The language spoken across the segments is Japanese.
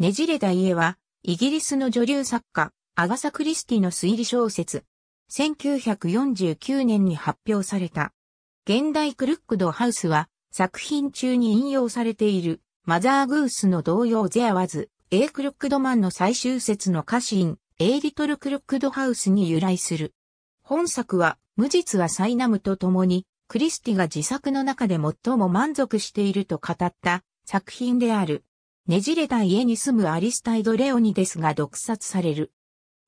ねじれた家は、イギリスの女流作家、アガサ・クリスティの推理小説。1949年に発表された。現代クルックドハウスは、作品中に引用されている、マザーグースの同様ゼアワズ、エクルックドマンの最終節の家臣、エイリトルクルックドハウスに由来する。本作は、無実は災難とともに、クリスティが自作の中で最も満足していると語った作品である。ねじれた家に住むアリスタイド・レオニデスが毒殺される。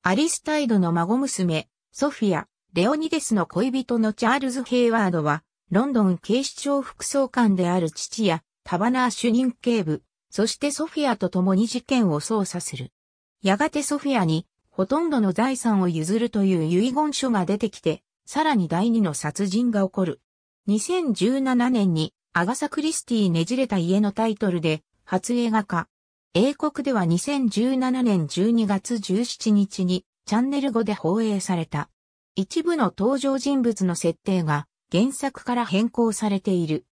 アリスタイドの孫娘、ソフィア、レオニデスの恋人のチャールズ・ヘイワードは、ロンドン警視庁副総監である父や、タバナー主任警部、そしてソフィアと共に事件を捜査する。やがてソフィアに、ほとんどの財産を譲るという遺言書が出てきて、さらに第二の殺人が起こる。2017年に、アガサ・クリスティねじれた家のタイトルで、初映画化。英国では2017年12月17日にチャンネル5で放映された。一部の登場人物の設定が原作から変更されている。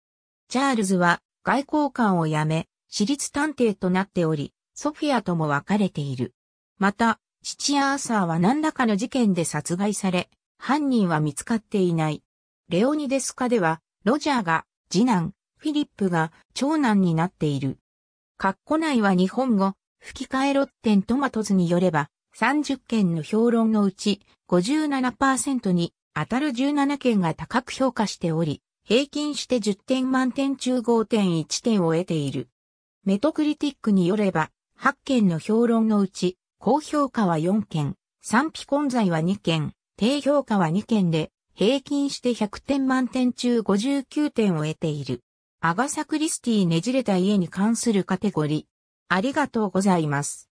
チャールズは外交官を辞め、私立探偵となっており、ソフィアとも別れている。また、父アーサーは何らかの事件で殺害され、犯人は見つかっていない。レオニデスカでは、ロジャーが、次男、フィリップが長男になっている。括弧内は日本語、吹き替えロッテントマトズによれば、30件の評論のうち57%に当たる17件が高く評価しており、平均して10点満点中5.1点を得ている。メトクリティックによれば、8件の評論のうち、高評価は4件、賛否混在は2件、低評価は2件で、平均して100点満点中59点を得ている。アガサ・クリスティねじれた家に関するカテゴリ。ありがとうございます。